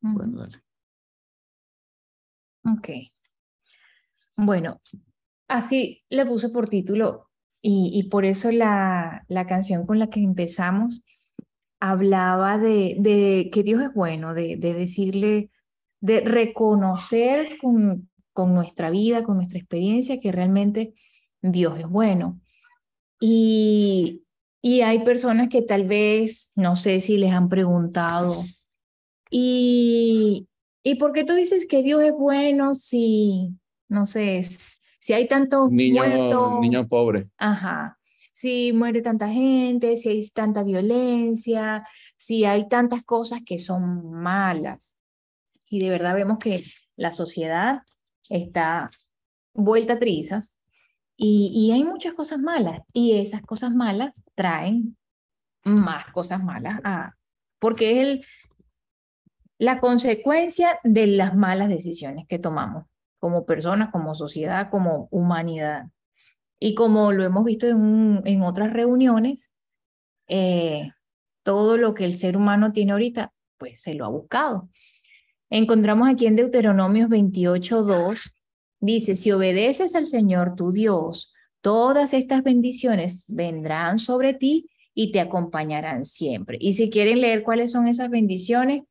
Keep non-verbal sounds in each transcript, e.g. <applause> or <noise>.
Bueno, Ok. Bueno, así le puse por título y, por eso la, canción con la que empezamos hablaba de, que Dios es bueno, de, decirle, de reconocer con, con, nuestra vida, con nuestra experiencia, que realmente Dios es bueno. Y, y hay personas que tal vez, no sé si les han preguntado, y, ¿Y por qué tú dices que Dios es bueno si, no sé, si hay tantos niños muertos? Ajá. Si muere tanta gente, si hay tanta violencia, si hay tantas cosas que son malas. Y de verdad vemos que la sociedad está vuelta a trizas y, y hay muchas cosas malas. Y esas cosas malas traen más cosas malas a, porque es el, la consecuencia de las malas decisiones que tomamos como personas, como sociedad, como humanidad. Y como lo hemos visto en, en otras reuniones, eh, todo lo que el ser humano tiene ahorita, pues se lo ha buscado. Encontramos aquí en Deuteronomios 28.2, dice, si obedeces al Señor tu Dios, todas estas bendiciones vendrán sobre ti y te acompañarán siempre. Y si quieren leer cuáles son esas bendiciones,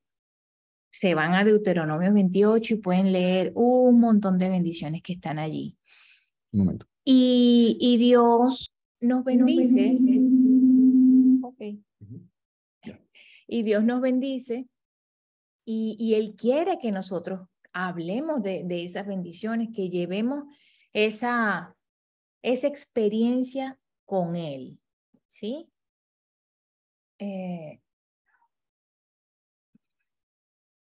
se van a Deuteronomio 28 y pueden leer un montón de bendiciones que están allí. Un momento. Y, Dios nos bendice. Y Dios nos bendice y, Él quiere que nosotros hablemos de, esas bendiciones, que llevemos esa, esa experiencia con Él. ¿Sí? Eh,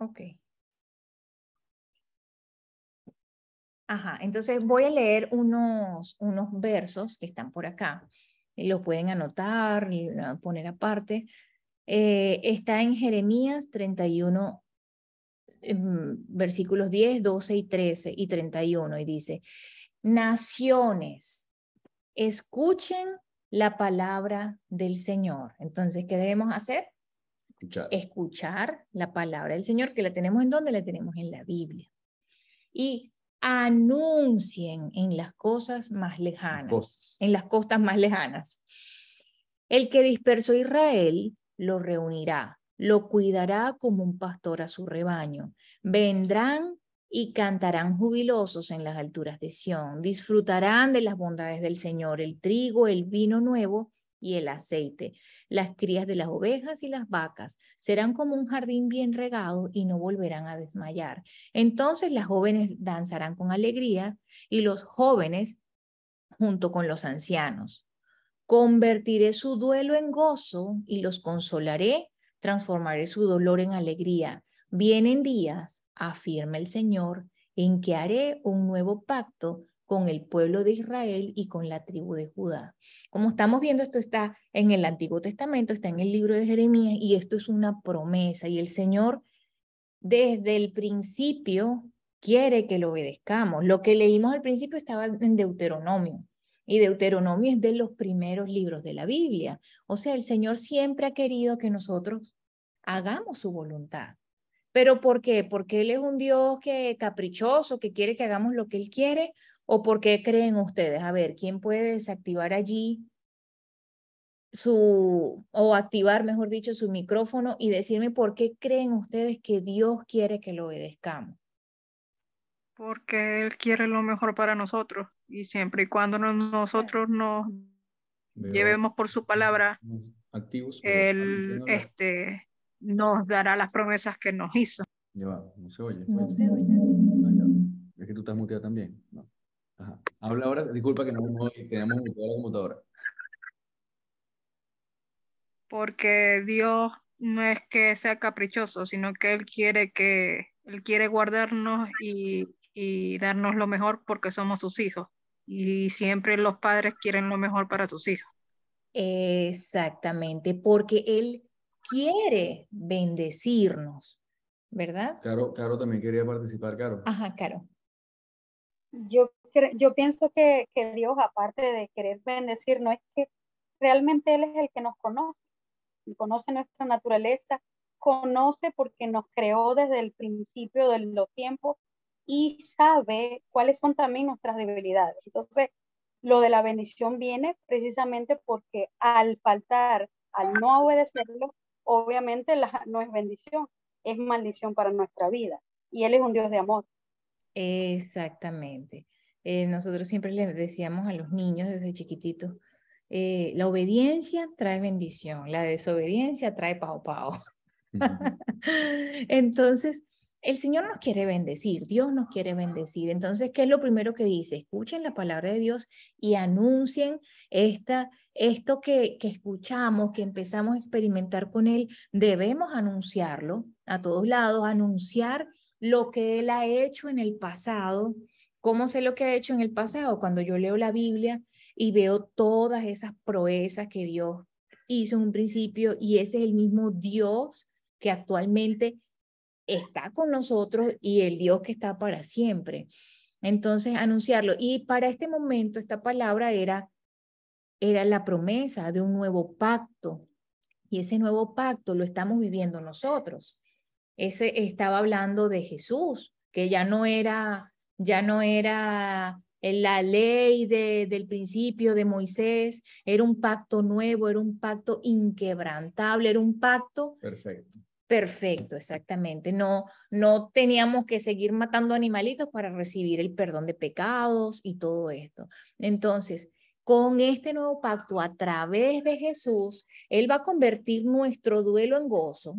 Ok. Ajá, entonces voy a leer unos, unos versos que están por acá. Lo pueden anotar, poner aparte. Eh, está en Jeremías 31, em, versículos 10, 12 y 13 y 31 y dice, naciones, escuchen la palabra del Señor. Entonces, ¿qué debemos hacer? escuchar. la palabra del Señor, que la tenemos en donde la tenemos en la Biblia. Y anuncien en las cosas más lejanas, en las costas más lejanas. El que dispersó Israel lo reunirá, lo cuidará como un pastor a su rebaño. Vendrán y cantarán jubilosos en las alturas de Sión, disfrutarán de las bondades del Señor, el trigo, el vino nuevo y el aceite. Las crías de las ovejas y las vacas serán como un jardín bien regado y no volverán a desmayar. Entonces las jóvenes danzarán con alegría y los jóvenes junto con los ancianos. Convertiré su duelo en gozo y los consolaré, transformaré su dolor en alegría. Vienen días, afirma el Señor, en que haré un nuevo pacto con el pueblo de Israel y con la tribu de Judá. Como estamos viendo, esto está en el Antiguo Testamento, está en el libro de Jeremías y esto es una promesa y el Señor desde el principio quiere que lo obedezcamos. Lo que leímos al principio estaba en Deuteronomio y Deuteronomio es de los primeros libros de la Biblia. O sea, el Señor siempre ha querido que nosotros hagamos su voluntad. ¿Pero por qué? ¿Porque Él es un Dios que caprichoso, que quiere que hagamos lo que Él quiere? ¿O por qué creen ustedes? A ver, ¿quién puede desactivar allí su, o activar, mejor dicho, su micrófono y decirme por qué creen ustedes que Dios quiere que lo obedezcamos? Porque Él quiere lo mejor para nosotros y siempre y cuando nosotros nos llevemos por su palabra, Él este, nos dará las promesas que nos hizo. no se oye. Ah, es que tú estás muteado también. No. Habla ahora, disculpa que no tenemos la computadora. Porque Dios no es que sea caprichoso, sino que Él quiere que Él quiere guardarnos y, y darnos lo mejor porque somos sus hijos. Y siempre los padres quieren lo mejor para sus hijos. Exactamente, porque Él quiere bendecirnos, ¿verdad? Caro, claro también quería participar, Caro. Ajá, Caro. Yo yo pienso que, Dios, aparte de querer bendecir, no es que realmente Él es el que nos conoce, conoce nuestra naturaleza, conoce porque nos creó desde el principio de los tiempos y sabe cuáles son también nuestras debilidades. Entonces, lo de la bendición viene precisamente porque al faltar, al no obedecerlo, obviamente no es bendición, es maldición para nuestra vida. Y Él es un Dios de amor. Exactamente. Eh, nosotros siempre le decíamos a los niños desde chiquititos, eh, la obediencia trae bendición, la desobediencia trae pao pao. <laughs> Entonces, el Señor nos quiere bendecir, Dios nos quiere bendecir. Entonces, ¿qué es lo primero que dice? Escuchen la palabra de Dios y anuncien esta, esto que, que escuchamos, que empezamos a experimentar con Él. Debemos anunciarlo a todos lados, anunciar lo que Él ha hecho en el pasado, ¿Cómo sé lo que ha hecho en el pasado? Cuando yo leo la Biblia y veo todas esas proezas que Dios hizo en un principio y ese es el mismo Dios que actualmente está con nosotros y el Dios que está para siempre. Entonces, anunciarlo. Y para este momento, esta palabra era, era la promesa de un nuevo pacto. Y ese nuevo pacto lo estamos viviendo nosotros. Ese estaba hablando de Jesús, que ya no era ya no era eh, la ley del principio de Moisés, era un pacto nuevo, era un pacto inquebrantable, era un pacto perfecto. Perfecto, exactamente. No, no teníamos que seguir matando animalitos para recibir el perdón de pecados y todo esto. Entonces, con este nuevo pacto a través de Jesús, Él va a convertir nuestro duelo en gozo,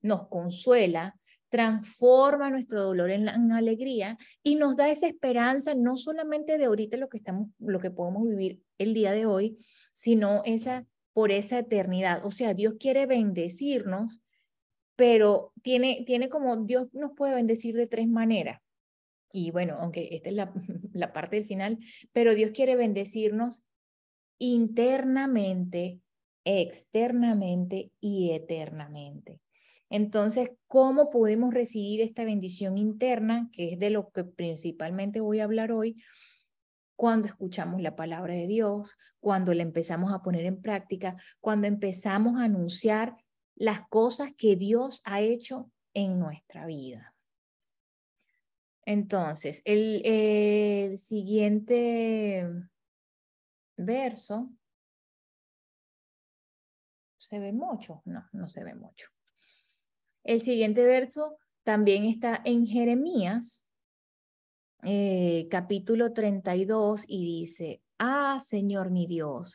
nos consuela, transforma nuestro dolor en, alegría y nos da esa esperanza no solamente de ahorita lo que estamos lo que podemos vivir el día de hoy, sino esa por esa eternidad. O sea, Dios quiere bendecirnos, pero tiene tiene como Dios nos puede bendecir de tres maneras. Y bueno, aunque esta es la, <laughs> la parte del final, pero Dios quiere bendecirnos internamente, externamente y eternamente. Entonces, ¿cómo podemos recibir esta bendición interna, que es de lo que principalmente voy a hablar hoy, cuando escuchamos la palabra de Dios, cuando la empezamos a poner en práctica, cuando empezamos a anunciar las cosas que Dios ha hecho en nuestra vida? Entonces, el, siguiente verso, ¿se ve mucho? No, no se ve mucho. El siguiente verso también está en Jeremías, eh, capítulo 32, y dice, Ah, Señor mi Dios,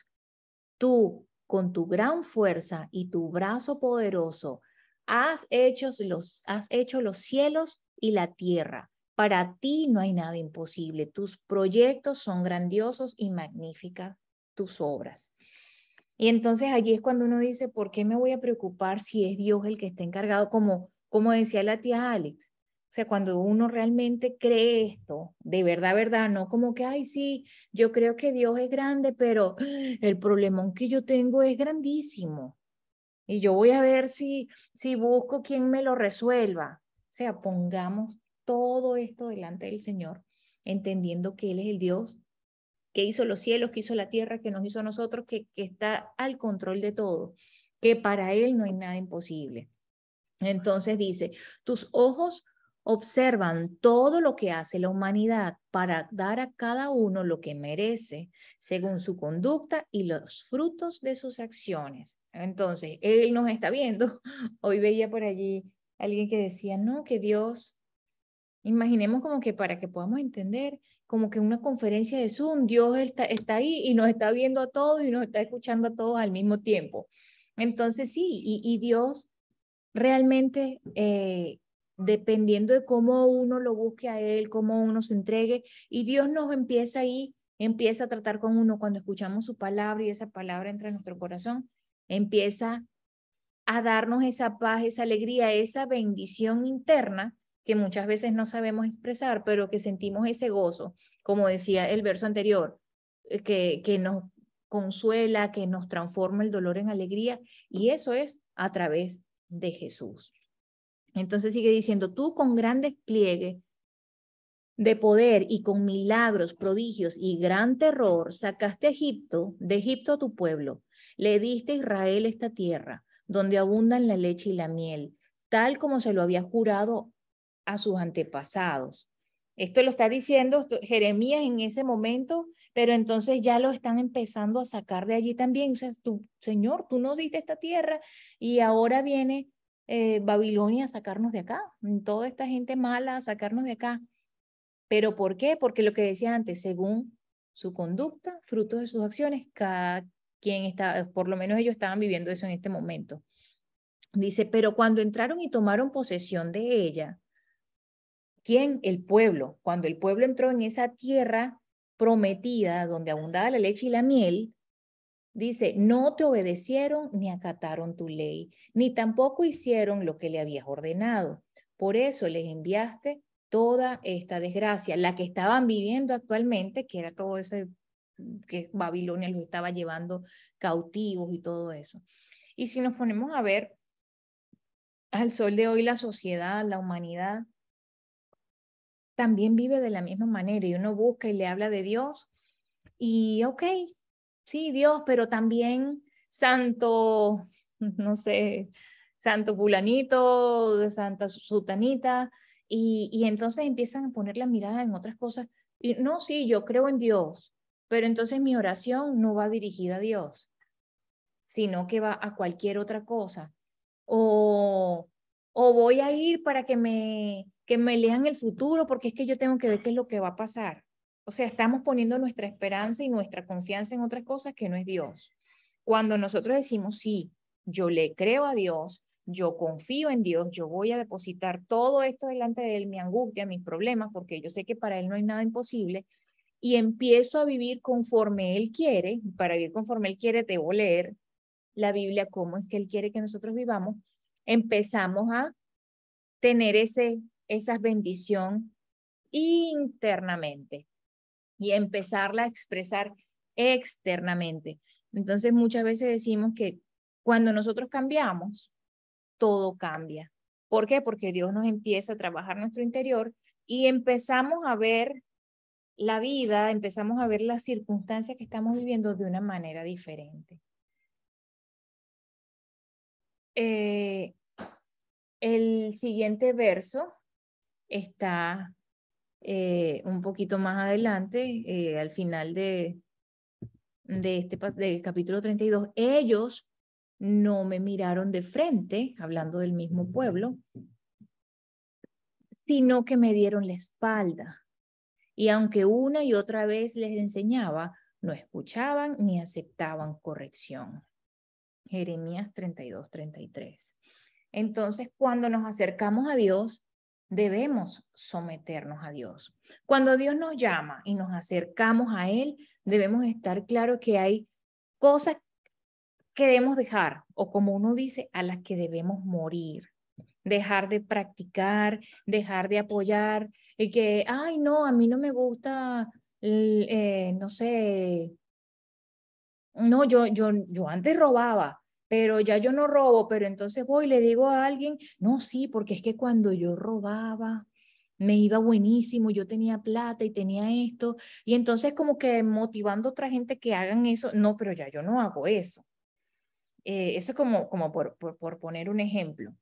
tú con tu gran fuerza y tu brazo poderoso has hecho los, has hecho los cielos y la tierra. Para ti no hay nada imposible. Tus proyectos son grandiosos y magníficas tus obras. Y entonces allí es cuando uno dice, ¿por qué me voy a preocupar si es Dios el que está encargado? Como, como decía la tía Alex, o sea, cuando uno realmente cree esto, de verdad, verdad, no como que, ay, sí, yo creo que Dios es grande, pero <gasps> el problemón que yo tengo es grandísimo. Y yo voy a ver si, si busco quien me lo resuelva. O sea, pongamos todo esto delante del Señor, entendiendo que Él es el Dios que hizo los cielos, que hizo la tierra, que nos hizo a nosotros, que, que está al control de todo, que para Él no hay nada imposible. Entonces dice, tus ojos observan todo lo que hace la humanidad para dar a cada uno lo que merece según su conducta y los frutos de sus acciones. Entonces, Él nos está viendo. <laughs> Hoy veía por allí alguien que decía, no, que Dios, imaginemos como que para que podamos entender, como que una conferencia de Zoom, Dios está, ahí y nos está viendo a todos y nos está escuchando a todos al mismo tiempo. Entonces sí, y, Dios realmente, eh, dependiendo de cómo uno lo busque a Él, cómo uno se entregue, y Dios nos empieza ahí, empieza a tratar con uno cuando escuchamos su palabra y esa palabra entra en nuestro corazón, empieza a darnos esa paz, esa alegría, esa bendición interna que muchas veces no sabemos expresar, pero que sentimos ese gozo, como decía el verso anterior, eh, que, que nos consuela, que nos transforma el dolor en alegría, y eso es a través de Jesús. Entonces sigue diciendo, tú con gran despliegue de poder y con milagros, prodigios y gran terror, sacaste a Egipto, de Egipto a tu pueblo, le diste a Israel esta tierra, donde abundan la leche y la miel, tal como se lo había jurado a sus antepasados. Esto lo está diciendo Jeremías en ese momento, pero entonces ya lo están empezando a sacar de allí también. O sea, tú, Señor, tú no diste esta tierra y ahora viene eh, Babilonia a sacarnos de acá, toda esta gente mala a sacarnos de acá. ¿Pero por qué? Porque lo que decía antes, según su conducta, fruto de sus acciones, cada quien está, por lo menos ellos estaban viviendo eso en este momento. Dice, pero cuando entraron y tomaron posesión de ella, ¿Quién? El pueblo. Cuando el pueblo entró en esa tierra prometida, donde abundaba la leche y la miel, dice, no te obedecieron ni acataron tu ley, ni tampoco hicieron lo que le habías ordenado. Por eso les enviaste toda esta desgracia, la que estaban viviendo actualmente, que era todo ese que Babilonia los estaba llevando cautivos y todo eso. Y si nos ponemos a ver al sol de hoy la sociedad, la humanidad, también vive de la misma manera y uno busca y le habla de Dios y ok, sí, Dios, pero también santo, no sé, santo fulanito, santa sutanita, y, y entonces empiezan a poner la mirada en otras cosas. Y no, sí, yo creo en Dios, pero entonces mi oración no va dirigida a Dios, sino que va a cualquier otra cosa. O, o voy a ir para que me que me lean el futuro porque es que yo tengo que ver qué es lo que va a pasar. O sea, estamos poniendo nuestra esperanza y nuestra confianza en otras cosas que no es Dios. Cuando nosotros decimos, sí, yo le creo a Dios, yo confío en Dios, yo voy a depositar todo esto delante de Él, mi angustia, mis problemas, porque yo sé que para Él no hay nada imposible, y empiezo a vivir conforme Él quiere, para vivir conforme Él quiere, debo leer la Biblia, cómo es que Él quiere que nosotros vivamos, empezamos a tener ese esa bendición internamente y empezarla a expresar externamente. Entonces muchas veces decimos que cuando nosotros cambiamos, todo cambia. ¿Por qué? Porque Dios nos empieza a trabajar nuestro interior y empezamos a ver la vida, empezamos a ver las circunstancias que estamos viviendo de una manera diferente. Eh, el siguiente verso está eh, un poquito más adelante, eh, al final de, de este de capítulo 32. Ellos no me miraron de frente, hablando del mismo pueblo, sino que me dieron la espalda. Y aunque una y otra vez les enseñaba, no escuchaban ni aceptaban corrección. Jeremías 32, 33. Entonces, cuando nos acercamos a Dios, debemos someternos a Dios. Cuando Dios nos llama y nos acercamos a Él, debemos estar claro que hay cosas que debemos dejar, o como uno dice, a las que debemos morir. Dejar de practicar, dejar de apoyar, y que, ay, no, a mí no me gusta, eh, no sé, no, yo, yo, yo antes robaba, pero ya yo no robo, pero entonces voy y le digo a alguien, no, sí, porque es que cuando yo robaba, me iba buenísimo, yo tenía plata y tenía esto, y entonces como que motivando a otra gente que hagan eso, no, pero ya yo no hago eso. Eh, eso es como, como por, por, poner un ejemplo.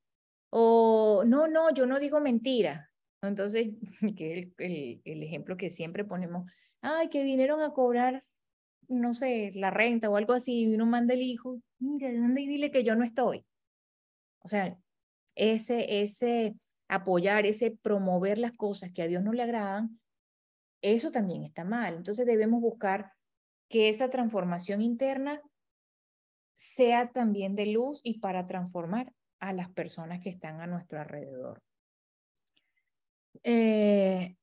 O no, no, yo no digo mentira. Entonces, <laughs> que el, el ejemplo que siempre ponemos, ay, que vinieron a cobrar no sé, la renta o algo así, y uno manda el hijo, mira, y dile que yo no estoy. O sea, ese, ese apoyar, ese promover las cosas que a Dios no le agradan, eso también está mal. Entonces debemos buscar que esa transformación interna sea también de luz y para transformar a las personas que están a nuestro alrededor. Eh,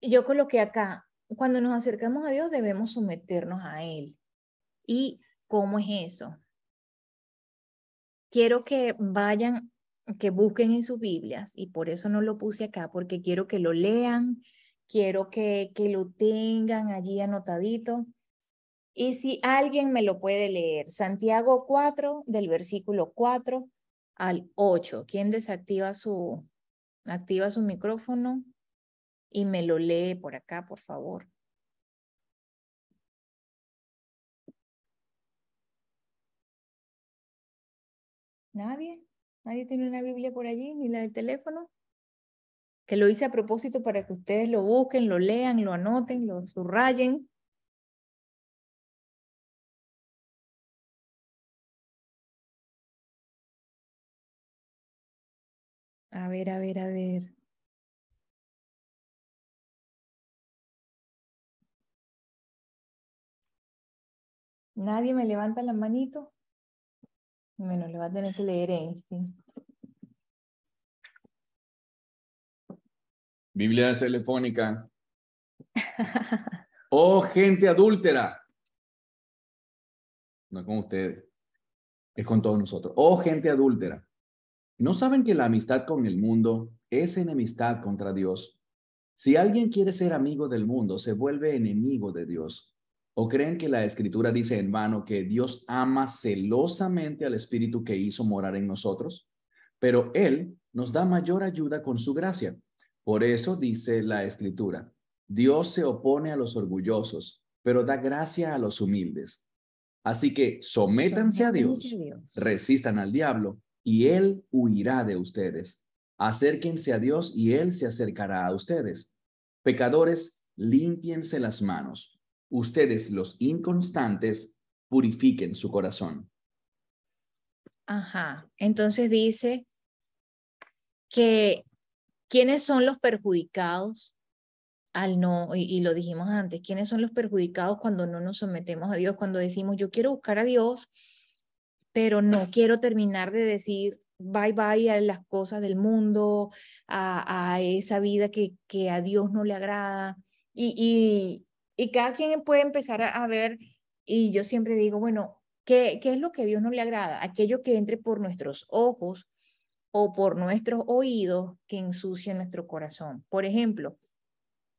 yo coloqué acá, cuando nos acercamos a Dios debemos someternos a Él. ¿Y cómo es eso? Quiero que vayan, que busquen en sus Biblias, y por eso no lo puse acá, porque quiero que lo lean, quiero que, que lo tengan allí anotadito. Y si alguien me lo puede leer, Santiago 4, del versículo 4 al 8. ¿Quién desactiva su, activa su micrófono? y me lo lee por acá, por favor. ¿Nadie? ¿Nadie tiene una Biblia por allí, ni la del teléfono? Que lo hice a propósito para que ustedes lo busquen, lo lean, lo anoten, lo subrayen. A ver, a ver, a ver. Nadie me levanta la manito. Bueno, le va a tener que leer Einstein. Biblia telefónica. <laughs> oh, gente adúltera. No es con ustedes, es con todos nosotros. Oh, gente adúltera. ¿No saben que la amistad con el mundo es enemistad contra Dios? Si alguien quiere ser amigo del mundo, se vuelve enemigo de Dios. ¿O creen que la escritura dice en vano que Dios ama celosamente al Espíritu que hizo morar en nosotros? Pero Él nos da mayor ayuda con su gracia. Por eso dice la escritura, Dios se opone a los orgullosos, pero da gracia a los humildes. Así que sométanse, a, Dios, a Dios, resistan al diablo y Él huirá de ustedes. Acérquense a Dios y Él se acercará a ustedes. Pecadores, límpiense las manos ustedes los inconstantes purifiquen su corazón. Ajá, entonces dice que quiénes son los perjudicados al no, y, lo dijimos antes, quiénes son los perjudicados cuando no nos sometemos a Dios, cuando decimos yo quiero buscar a Dios, pero no quiero terminar de decir bye bye a las cosas del mundo, a, esa vida que, a Dios no le agrada. y, y cada quien puede empezar a, ver, y yo siempre digo, bueno, ¿qué, ¿qué es lo que a Dios no le agrada? Aquello que entre por nuestros ojos o por nuestros oídos que ensucie nuestro corazón. Por ejemplo,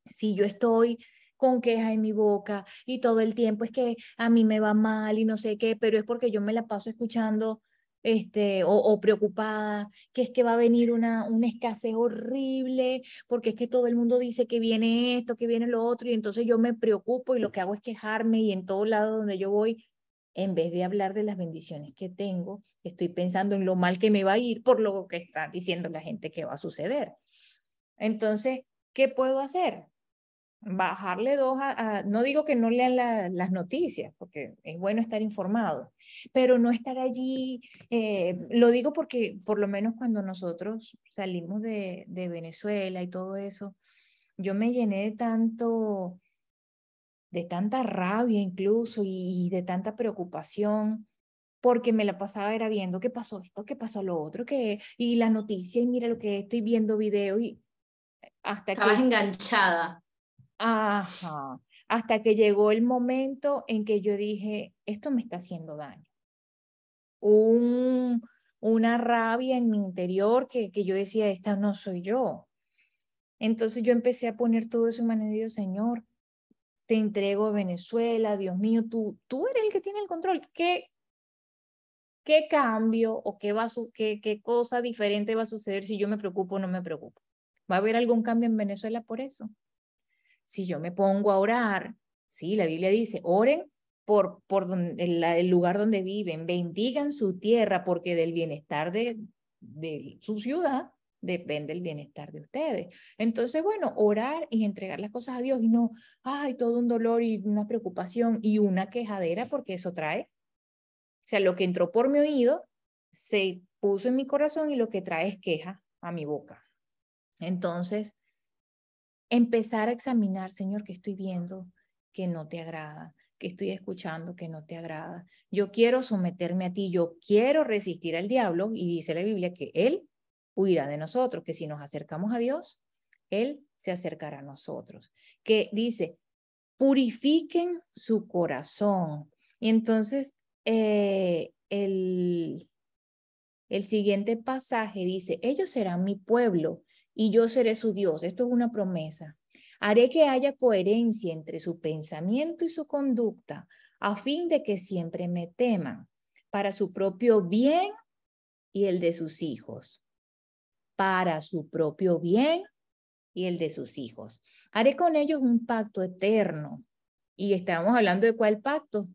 si yo estoy con queja en mi boca y todo el tiempo es que a mí me va mal y no sé qué, pero es porque yo me la paso escuchando este, o, preocupada, que es que va a venir una, una escasez horrible, porque es que todo el mundo dice que viene esto, que viene lo otro, y entonces yo me preocupo y lo que hago es quejarme y en todo lado donde yo voy, en vez de hablar de las bendiciones que tengo, estoy pensando en lo mal que me va a ir por lo que está diciendo la gente que va a suceder. Entonces, ¿qué puedo hacer? bajarle dos a, no digo que no lean las noticias, porque es bueno estar informado, pero no estar allí, eh, lo digo porque por lo menos cuando nosotros salimos de, de Venezuela y todo eso, yo me llené de tanto, de tanta rabia incluso y, de tanta preocupación porque me la pasaba era viendo qué pasó esto, qué pasó lo otro, que y la noticia y mira lo que estoy viendo video y eh, hasta Estabas enganchada. Hasta que llegó el momento en que yo dije, esto me está haciendo daño. Un, una rabia en mi interior que, que yo decía, esta no soy yo. Entonces yo empecé a poner todo eso en manos de Dios, Señor, te entrego Venezuela, Dios mío, tú, tú eres el que tiene el control. ¿Qué, cambio o qué, va qué cosa diferente va a suceder si yo me preocupo o no me preocupo? ¿Va a haber algún cambio en Venezuela por eso? si yo me pongo a orar, sí, la Biblia dice, oren por, por el, el, lugar donde viven, bendigan su tierra, porque del bienestar de, de su ciudad depende el bienestar de ustedes. Entonces, bueno, orar y entregar las cosas a Dios y no, ay, todo un dolor y una preocupación y una quejadera, porque eso trae. O sea, lo que entró por mi oído se puso en mi corazón y lo que trae es queja a mi boca. Entonces, empezar a examinar, Señor, que estoy viendo que no te agrada, que estoy escuchando que no te agrada. Yo quiero someterme a ti, yo quiero resistir al diablo y dice la Biblia que él huirá de nosotros, que si nos acercamos a Dios, él se acercará a nosotros. Que dice, purifiquen su corazón. Y entonces eh, el, el siguiente pasaje dice, ellos serán mi pueblo y yo seré su Dios. Esto es una promesa. Haré que haya coherencia entre su pensamiento y su conducta, a fin de que siempre me teman, para su propio bien y el de sus hijos. Para su propio bien y el de sus hijos. Haré con ellos un pacto eterno. Y estamos hablando de cuál pacto.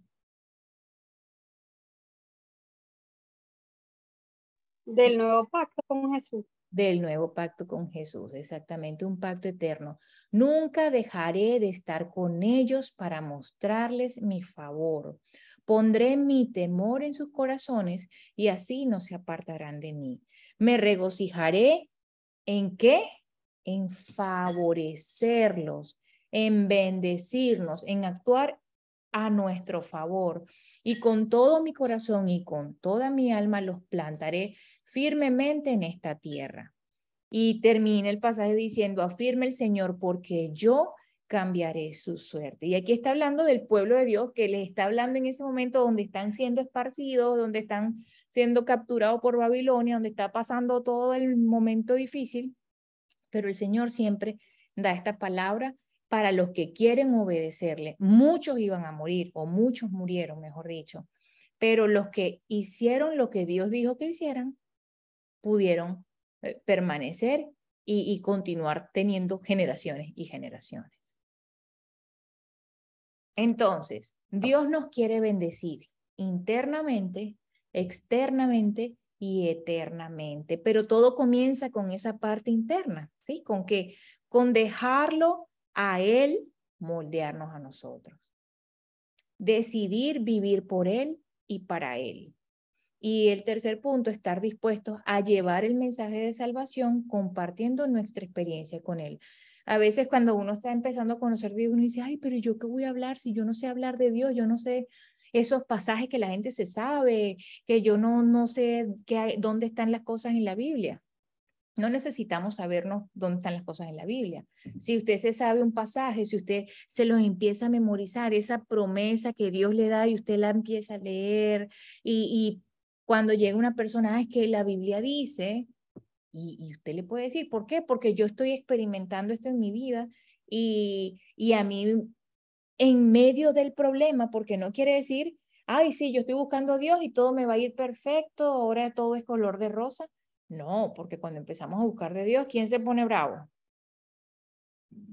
Del nuevo pacto con Jesús del nuevo pacto con Jesús, exactamente un pacto eterno. Nunca dejaré de estar con ellos para mostrarles mi favor. Pondré mi temor en sus corazones y así no se apartarán de mí. Me regocijaré en qué? En favorecerlos, en bendecirnos, en actuar a nuestro favor. Y con todo mi corazón y con toda mi alma los plantaré firmemente en esta tierra. Y termina el pasaje diciendo, afirme el Señor, porque yo cambiaré su suerte. Y aquí está hablando del pueblo de Dios que le está hablando en ese momento donde están siendo esparcidos, donde están siendo capturados por Babilonia, donde está pasando todo el momento difícil. Pero el Señor siempre da esta palabra para los que quieren obedecerle. Muchos iban a morir, o muchos murieron, mejor dicho. Pero los que hicieron lo que Dios dijo que hicieran, pudieron eh, permanecer y, continuar teniendo generaciones y generaciones. Entonces, Dios nos quiere bendecir internamente, externamente y eternamente. Pero todo comienza con esa parte interna, ¿sí? ¿Con que Con dejarlo a Él moldearnos a nosotros. Decidir vivir por Él y para Él. Y el tercer punto, estar dispuesto a llevar el mensaje de salvación compartiendo nuestra experiencia con Él. A veces cuando uno está empezando a conocer a Dios, uno dice, ay, pero ¿yo qué voy a hablar si yo no sé hablar de Dios? Yo no sé esos pasajes que la gente se sabe, que yo no, no sé qué, dónde están las cosas en la Biblia. No necesitamos sabernos dónde están las cosas en la Biblia. Si usted se sabe un pasaje, si usted se lo empieza a memorizar, esa promesa que Dios le da y usted la empieza a leer y, y cuando llega una persona, es que la Biblia dice, y, usted le puede decir, ¿por qué? Porque yo estoy experimentando esto en mi vida y, y a mí, en medio del problema, porque no quiere decir, ay, sí, yo estoy buscando a Dios y todo me va a ir perfecto, ahora todo es color de rosa. No, porque cuando empezamos a buscar de Dios, ¿quién se pone bravo?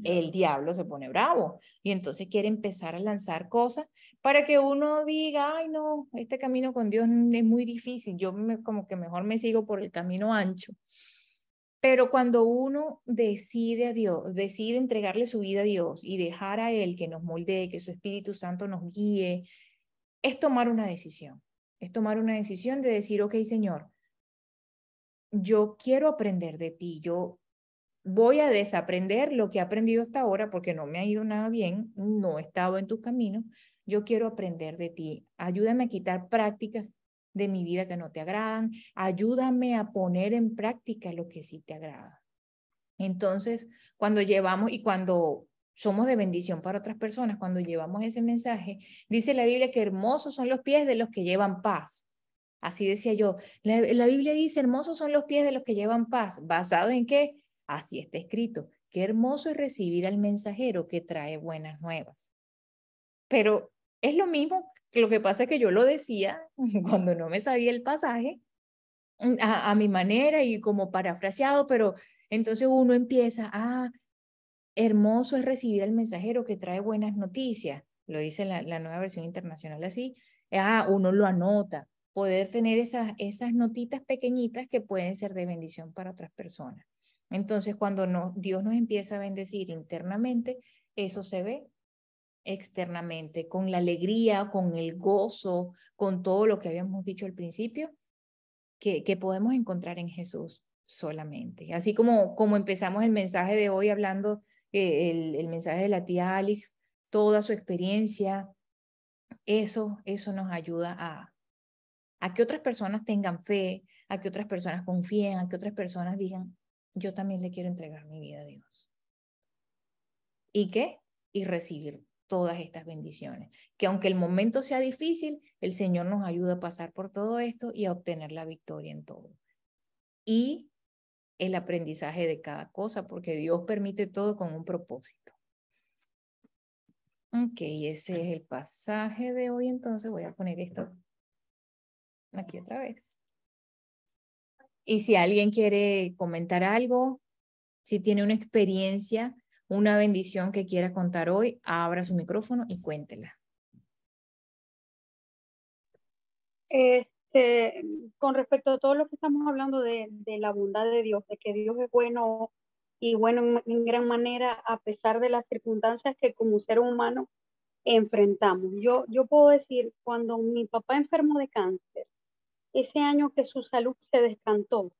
el diablo se pone bravo y entonces quiere empezar a lanzar cosas para que uno diga, ay no, este camino con Dios es muy difícil, yo como que mejor me sigo por el camino ancho. Pero cuando uno decide a Dios, decide entregarle su vida a Dios y dejar a Él que nos moldee, que su Espíritu Santo nos guíe, es tomar una decisión. Es tomar una decisión de decir, ok, Señor, yo quiero aprender de ti, yo voy a desaprender lo que he aprendido hasta ahora porque no me ha ido nada bien, no he estado en tu camino, yo quiero aprender de ti. Ayúdame a quitar prácticas de mi vida que no te agradan, ayúdame a poner en práctica lo que sí te agrada. Entonces, cuando llevamos y cuando somos de bendición para otras personas, cuando llevamos ese mensaje, dice la Biblia que hermosos son los pies de los que llevan paz. Así decía yo, la, la Biblia dice, hermosos son los pies de los que llevan paz. ¿Basado en qué? Así está escrito. Qué hermoso es recibir al mensajero que trae buenas nuevas. Pero es lo mismo, que lo que pasa es que yo lo decía <laughs> cuando no me sabía el pasaje, mm, a, mi manera y como parafraseado, pero entonces uno empieza, ah, hermoso es recibir al mensajero que trae buenas noticias, lo dice la, nueva versión internacional así, ah, uno lo anota, poder tener esas, esas notitas pequeñitas que pueden ser de bendición para otras personas. Entonces, cuando Dios nos empieza a bendecir internamente, eso se ve externamente, con la alegría, con el gozo, con todo lo que habíamos dicho al principio, que, podemos encontrar en Jesús solamente. Así como, como empezamos el mensaje de hoy hablando, eh, el, mensaje de la tía Alex, toda su experiencia, eso, eso nos ayuda a, a que otras personas tengan fe, a que otras personas confíen, a que otras personas digan, yo también le quiero entregar mi vida a Dios. ¿Y qué? Y recibir todas estas bendiciones. Que aunque el momento sea difícil, el Señor nos ayuda a pasar por todo esto y a obtener la victoria en todo. Y el aprendizaje de cada cosa, porque Dios permite todo con un propósito. Ok, ese es el pasaje de hoy, entonces voy a poner esto aquí otra vez. Y si alguien quiere comentar algo, si tiene una experiencia, una bendición que quiera contar hoy, abra su micrófono y cuéntela. Este, con respecto a todo lo que estamos hablando de, la bondad de Dios, de que Dios es bueno y bueno en, gran manera a pesar de las circunstancias que como ser humano enfrentamos. Yo, yo puedo decir, cuando mi papá enfermó de cáncer, ese año que su salud se descantó.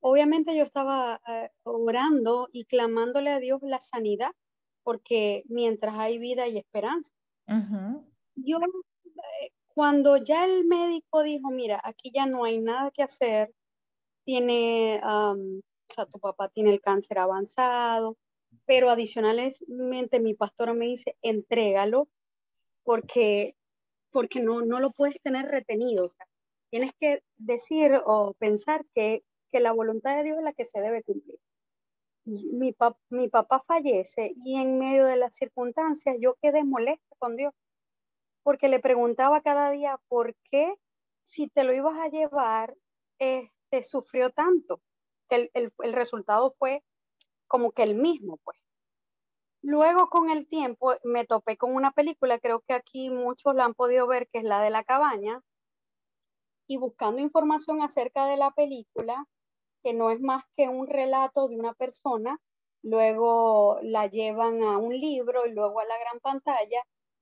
Obviamente yo estaba eh, orando y clamándole a Dios la sanidad, porque mientras hay vida y esperanza. Yo, eh, cuando ya el médico dijo, mira, aquí ya no hay nada que hacer, tiene, o sea, tu papá tiene el cáncer avanzado, pero adicionalmente mi pastora me dice, entrégalo porque, porque no, no lo puedes tener retenido, tienes que decir o pensar que, la voluntad de Dios es la que se debe cumplir. Mi, papá fallece y en medio de las circunstancias yo quedé molesta con Dios porque le preguntaba cada día por qué si te lo ibas a llevar, este, sufrió tanto. El, el, resultado fue como que el mismo, pues. Luego, con el tiempo, me topé con una película, creo que aquí muchos la han podido ver, que es la de la cabaña, y buscando información acerca de la película, que no es más que un relato de una persona, luego la llevan a un libro y luego a la gran pantalla,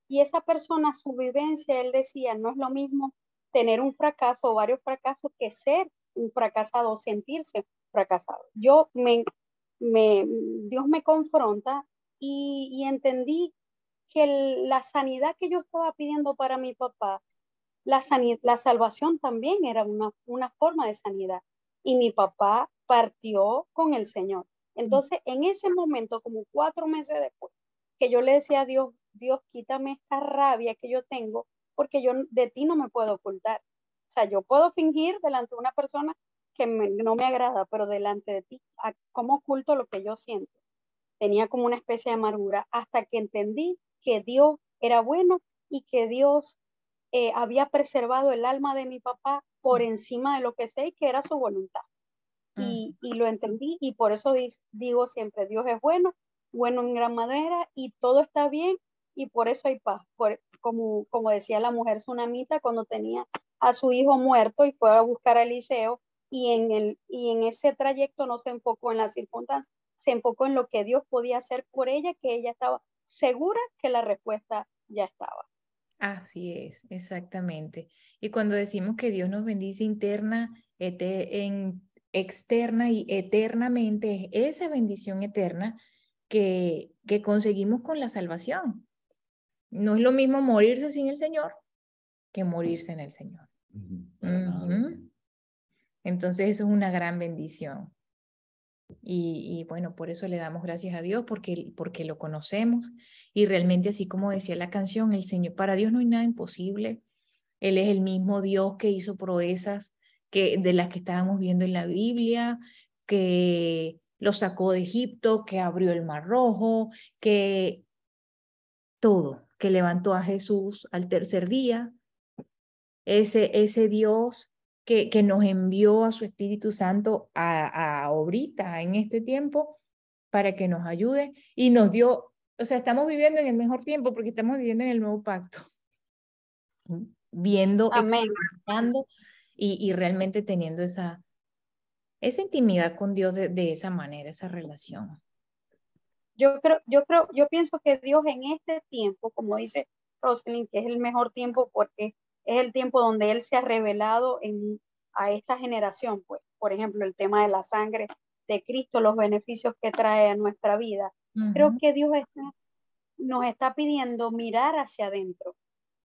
y esa persona, su vivencia, él decía, no es lo mismo tener un fracaso o varios fracasos que ser un fracasado, sentirse fracasado. Yo me, me Dios me confronta y, entendí que la sanidad que yo estaba pidiendo para mi papá la, salvación también era una, una forma de sanidad. Y mi papá partió con el Señor. Entonces, en ese momento, como cuatro meses después, que yo le decía a Dios, Dios, quítame esta rabia que yo tengo, porque yo de ti no me puedo ocultar. O sea, yo puedo fingir delante de una persona que no me agrada, pero delante de ti, ¿cómo oculto lo que yo siento? Tenía como una especie de amargura hasta que entendí que Dios era bueno y que Dios eh, había preservado el alma de mi papá por encima de lo que sé, que era su voluntad. Mm. Y, lo entendí y por eso digo siempre, Dios es bueno, bueno en gran manera y todo está bien y por eso hay paz. como, como decía la mujer tsunamita cuando tenía a su hijo muerto y fue a buscar a Eliseo y en, el, y en ese trayecto no se enfocó en las circunstancias, se enfocó en lo que Dios podía hacer por ella, que ella estaba segura que la respuesta ya estaba. Así es, exactamente. Y cuando decimos que Dios nos bendice interna, en, externa y eternamente, es esa bendición eterna que, que conseguimos con la salvación. No es lo mismo morirse sin el Señor que morirse en el Señor. Entonces eso es una gran bendición. Y, bueno, por eso le damos gracias a Dios, porque, porque lo conocemos. Y realmente, así como decía la canción, el Señor, para Dios no hay nada imposible. Él es el mismo Dios que hizo proezas que, de las que estábamos viendo en la Biblia, que lo sacó de Egipto, que abrió el Mar Rojo, que todo, que levantó a Jesús al tercer día. Ese, ese Dios que, nos envió a su Espíritu Santo a, ahorita, en este tiempo, para que nos ayude y nos dio, o sea, estamos viviendo en el mejor tiempo porque estamos viviendo en el nuevo pacto, viendo, y, realmente teniendo esa, esa intimidad con Dios de, de esa manera, esa relación. Yo creo, yo creo, yo pienso que Dios en este tiempo, como dice Rosalind, que es el mejor tiempo porque es el tiempo donde Él se ha revelado en, a esta generación, pues, por ejemplo, el tema de la sangre de Cristo, los beneficios que trae a nuestra vida. Creo que Dios nos está pidiendo mirar hacia adentro,